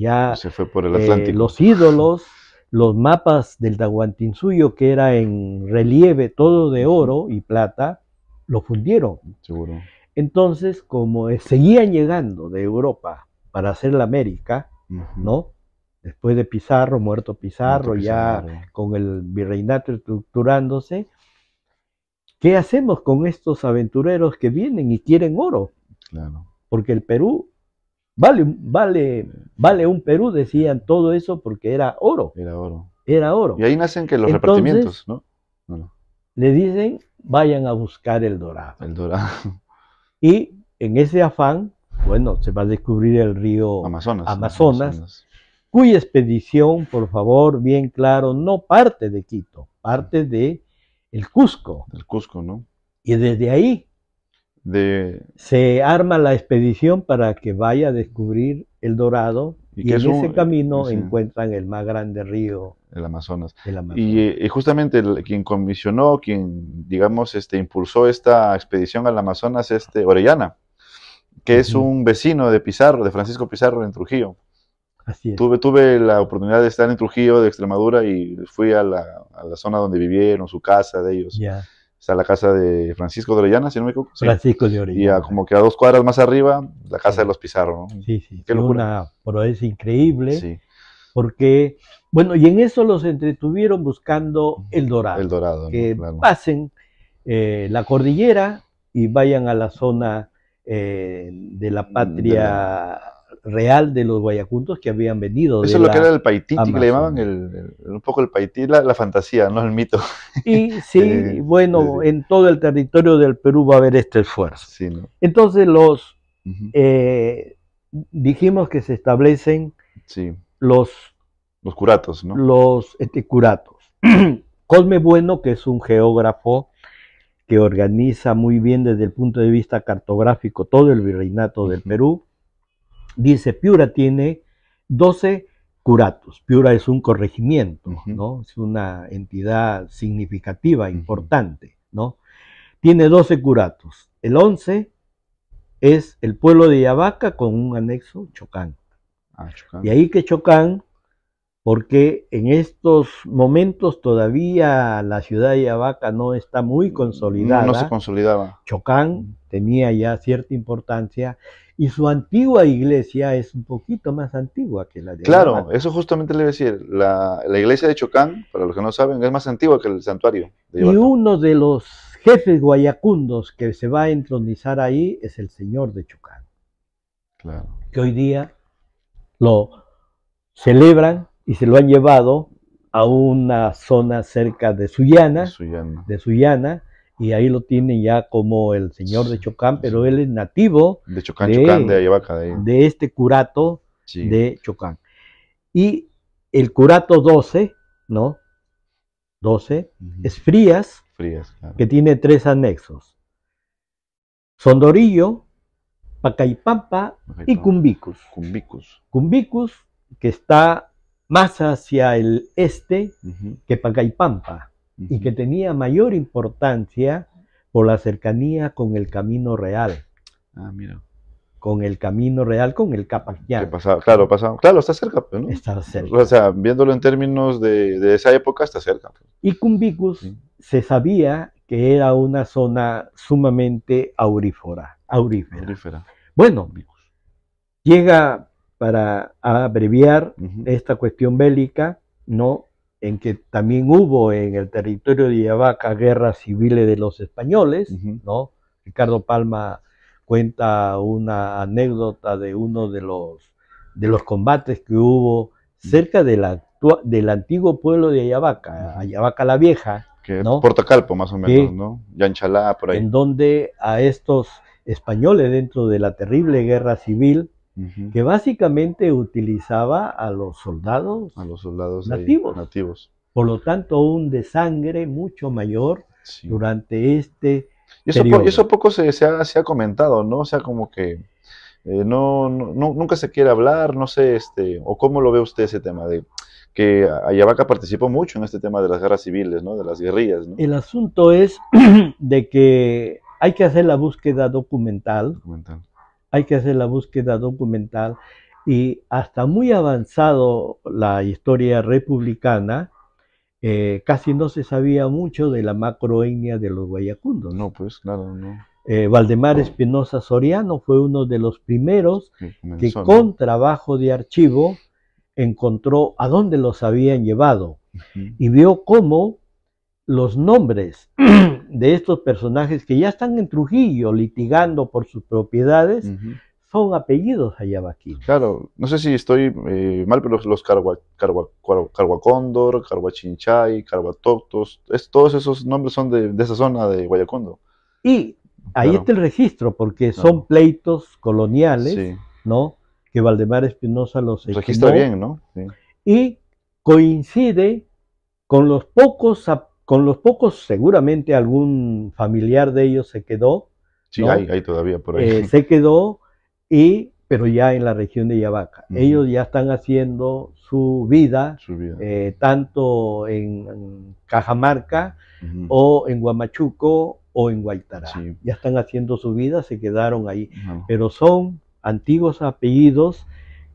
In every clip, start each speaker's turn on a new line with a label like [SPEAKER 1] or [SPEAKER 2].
[SPEAKER 1] Ya se fue por el eh, Atlántico. los ídolos, los mapas del Tahuantinsuyo, que era en relieve todo de oro y plata, lo fundieron. Seguro. Entonces, como seguían llegando de Europa para hacer la América, ¿no? Después de Pizarro, muerto Pizarro, ya con el virreinato estructurándose, ¿qué hacemos con estos aventureros que vienen y quieren oro? Claro. Porque el Perú Vale, vale, vale un Perú, decían todo eso porque era oro. Era oro. Era oro. Y ahí nacen que los repartimientos, ¿no? Le dicen, vayan a buscar el dorado. El dorado. Y en ese afán, bueno, se va a descubrir el río Amazonas, Amazonas, cuya expedición, por favor, bien claro, no parte de Quito, parte de el Cusco. El Cusco, ¿no? Y desde ahí se arma la expedición para que vaya a descubrir el Dorado y, en ese camino encuentran el más grande río.
[SPEAKER 2] El Amazonas. Eh, y, justamente quien comisionó, quien, digamos, este, impulsó esta expedición al Amazonas, este, Orellana, que es un vecino de Pizarro, de Francisco Pizarro en Trujillo. Así Tuve, tuve la oportunidad de estar en Trujillo, de Extremadura, y fui a la, zona donde vivieron, su casa de ellos está la casa de Francisco de Orellana, si no me equivoco. Francisco de Orellana. Y como que a dos cuadras más arriba, la casa de los Pizarro. ¿no? Sí,
[SPEAKER 1] sí. Qué locura. Una es increíble. Sí. Porque, bueno, y en eso los entretuvieron buscando el Dorado. El Dorado. Que pasen eh, la cordillera y vayan a la zona eh, de la patria. Mm, real de los guayacuntos que habían venido. Eso es lo que era el Paití, que le llamaban
[SPEAKER 2] un poco el Paití, la, fantasía, no el mito.
[SPEAKER 1] Y sí, eh, bueno, eh, en todo el territorio del Perú va a haber este esfuerzo. Entonces los eh, dijimos que se establecen
[SPEAKER 2] los los curatos, ¿no?
[SPEAKER 1] Los este, curatos. Cosme Bueno, que es un geógrafo que organiza muy bien desde el punto de vista cartográfico todo el virreinato del Perú, dice, Piura tiene 12 curatos. Piura es un corregimiento, ¿no? Es una entidad significativa, importante, ¿no? Tiene 12 curatos. El 11 es el pueblo de Yavaca con un anexo, Chocán. Ah, Chocán. De ahí que Chocán porque en estos momentos todavía la ciudad de Yabaca no está muy mm, consolidada. No, se consolidaba. Chocán mm. tenía ya cierta importancia y su antigua iglesia es un poquito más antigua
[SPEAKER 2] que la de Claro, eso justamente le voy a decir. La, iglesia de Chocán, para los que no saben, es más antigua que el santuario
[SPEAKER 1] de Y uno de los jefes guayacundos que se va a entronizar ahí es el señor de Chocán. Claro. Que hoy día lo celebran y se lo han llevado a una zona cerca de Sullana, de Sullana, y ahí lo tienen ya como el señor de Chocán, pero él es nativo de
[SPEAKER 2] Chocán, de,
[SPEAKER 1] este curato de Chocán. Y el curato 12, ¿no? 12, es Frías,
[SPEAKER 2] Frías que
[SPEAKER 1] tiene tres anexos. Sondorillo, Pacaypampa y Cumbicus. Cumbicus. Cumbicus, que está más hacia el este que Pacaypampa y que tenía mayor importancia por la cercanía con el Camino Real. Ah, mira. Con el Camino Real, con el pasa claro, pasaba, claro, está cerca. Pues, ¿no? Está cerca.
[SPEAKER 2] O sea, viéndolo en términos de, esa época, está cerca. Pues.
[SPEAKER 1] Y Cumbicus se sabía que era una zona sumamente aurífera. aurífera. aurífera. Bueno, llega para abreviar esta cuestión bélica, ¿no? en que también hubo en el territorio de Ayabaca guerras civiles de los españoles, ¿no? Ricardo Palma cuenta una anécdota de uno de los, de los combates que hubo cerca del antiguo pueblo de Ayabaca, Ayabaca la Vieja.
[SPEAKER 2] Que ¿no? Portocalpo, más o menos, ¿no? Yanchalá, por ahí.
[SPEAKER 1] En donde a estos españoles, dentro de la terrible guerra civil, que básicamente utilizaba a los soldados, nativos. nativos. Por lo tanto, un desangre
[SPEAKER 2] mucho mayor durante este y eso, poco se, ha, comentado, ¿no? O sea, como que eh, no, nunca se quiere hablar, no sé, este, o cómo lo ve usted ese tema de que Ayabaca participó mucho en este tema de las guerras civiles, ¿no? De las guerrillas,
[SPEAKER 1] El asunto es de que hay que hacer la búsqueda documental, documental hay que hacer la búsqueda documental y hasta muy avanzado la historia republicana, eh, casi no se sabía mucho de la macroenia de los guayacundos. No, pues claro, no. Eh, Valdemar Espinosa Soriano fue uno de los primeros que con trabajo de archivo encontró a dónde los habían llevado y vio cómo los nombres de estos personajes que ya están en Trujillo litigando por sus propiedades, son apellidos ayabaquinos. Claro,
[SPEAKER 2] no sé si estoy eh, mal, pero los Carhuacóndor, Carhuachinchay, Carhuatoctos, todos esos nombres son de, esa zona de Guayacondo.
[SPEAKER 1] Y ahí está el registro, porque son pleitos coloniales, ¿no? Que Valdemar Espinosa los registra bien, ¿no? Y coincide con los pocos apellidos con los pocos, seguramente algún familiar de ellos se quedó. Sí, hay,
[SPEAKER 2] todavía por ahí. Eh, se
[SPEAKER 1] quedó, y, pero ya en la región de Yavaca. Ellos ya están haciendo su vida, eh, tanto en, Cajamarca o en Huamachuco o en Guaitará. Ya están haciendo su vida, se quedaron ahí. Pero son antiguos apellidos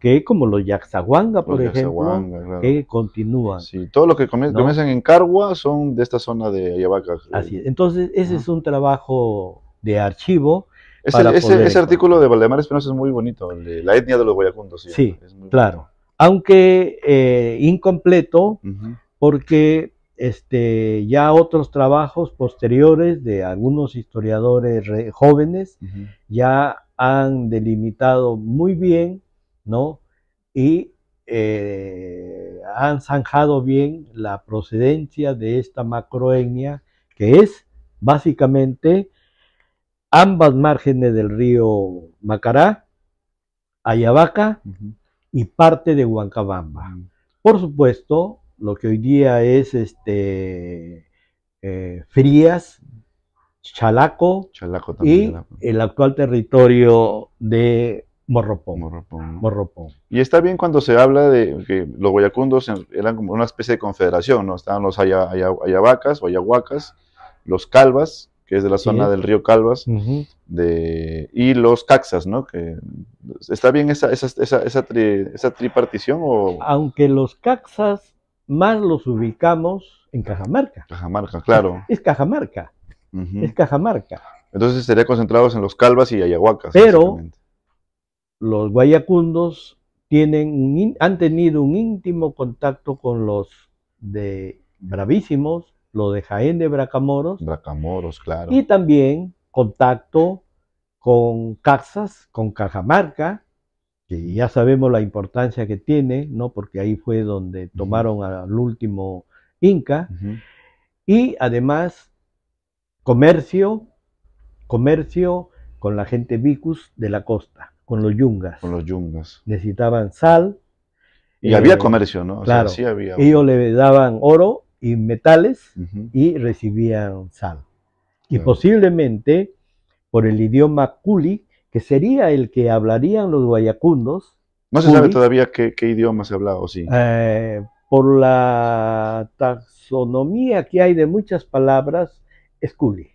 [SPEAKER 1] que como los Yaxahuanga, por ejemplo, que continúan. Sí, todos los que comienzan
[SPEAKER 2] en Cargua son de esta zona de Ayabaca. Así
[SPEAKER 1] Entonces, ese es un trabajo de archivo. Ese,
[SPEAKER 2] artículo de Valdemar Espinosa es muy bonito, de la etnia de los guayacundos. Sí,
[SPEAKER 1] claro. Aunque eh, incompleto, porque este, ya otros trabajos posteriores de algunos historiadores jóvenes ya han delimitado muy bien ¿no? Y eh, han zanjado bien la procedencia de esta macroetnia, que es básicamente ambas márgenes del río Macará, Ayabaca y parte de Huancabamba. Por supuesto, lo que hoy día es este eh, Frías, Chalaco, Chalaco y el actual territorio de Morropón. Morropón.
[SPEAKER 2] Y está bien cuando se habla de que los guayacundos eran como una especie de confederación, ¿no? Estaban los ayabacas ayahuacas, los calvas, que es de la zona del río Calvas, de, y los caxas, ¿no? Que, ¿Está bien esa, esa, esa, esa, tripartición? O...
[SPEAKER 1] Aunque los caxas más los ubicamos en Cajamarca.
[SPEAKER 2] Cajamarca, claro.
[SPEAKER 1] Es Cajamarca. Es Cajamarca.
[SPEAKER 2] Entonces estaría concentrados en los calvas y ayahuacas.
[SPEAKER 1] Pero los guayacundos tienen han tenido un íntimo contacto con los de Bravísimos, los de Jaén de Bracamoros. Bracamoros, claro. Y también contacto con Caxas, con Cajamarca, que ya sabemos la importancia que tiene, ¿no? Porque ahí fue donde tomaron al último Inca. Y además, comercio, comercio con la gente vicus de la costa con los yungas. los Necesitaban sal.
[SPEAKER 2] Y había eh, comercio, ¿no? Ellos
[SPEAKER 1] le daban oro y metales y recibían sal. Y posiblemente por el idioma culi, que sería el que hablarían los guayacundos.
[SPEAKER 2] No se sabe todavía qué, idioma se hablaba, ¿o sí?
[SPEAKER 1] Eh, por la taxonomía que hay de muchas palabras, es culi.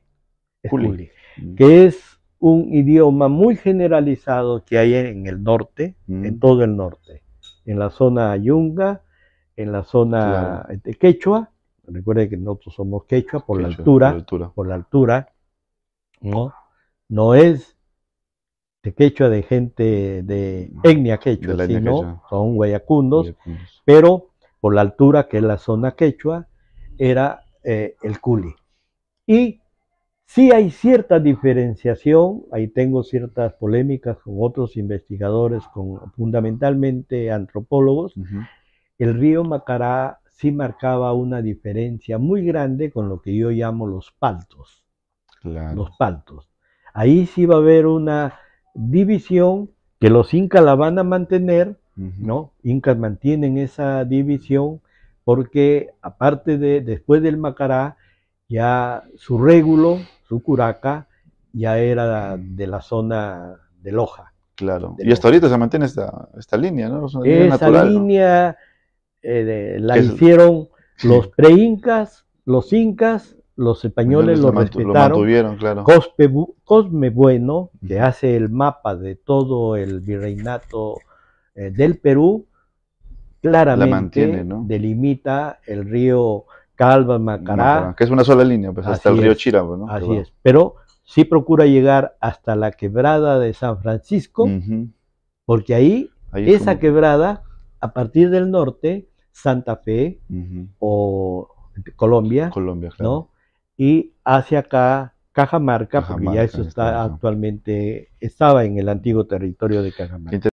[SPEAKER 2] Mm. Que es un
[SPEAKER 1] idioma muy generalizado que hay en el norte, en mm. todo el norte, en la zona yunga, en la zona quechua, recuerde que nosotros somos quechua por, la, altura, por la altura, ¿no? No es de quechua de gente de etnia quechua, sino son guayacundos, pero por la altura que es la zona quechua, era eh, el culi. Y Sí hay cierta diferenciación, ahí tengo ciertas polémicas con otros investigadores, con fundamentalmente antropólogos. El río Macará sí marcaba una diferencia muy grande con lo que yo llamo los paltos. Los paltos. Ahí sí va a haber una división que los incas la van a mantener, ¿no? Incas mantienen esa división porque aparte de después del Macará, ya su régulo Curaca ya era de la
[SPEAKER 2] zona de Loja. Claro. y hasta ahorita se mantiene esta, línea, ¿no? Esa
[SPEAKER 1] línea,
[SPEAKER 2] eh, la hicieron los
[SPEAKER 1] pre-incas, los incas, los españoles lo, respetaron. Lo mantuvieron, claro. Cosme Bueno, que hace el mapa de todo el virreinato eh, del Perú, claramente delimita el río Calva, Macará. que es una sola línea, pues hasta el río Chirabo, ¿no? Así es, pero sí procura llegar hasta la quebrada de San Francisco, porque ahí, esa quebrada, a partir del norte, Santa Fe o Colombia, ¿no? Y hacia acá, Cajamarca, porque ya eso está, está actualmente, estaba en el antiguo territorio de Cajamarca.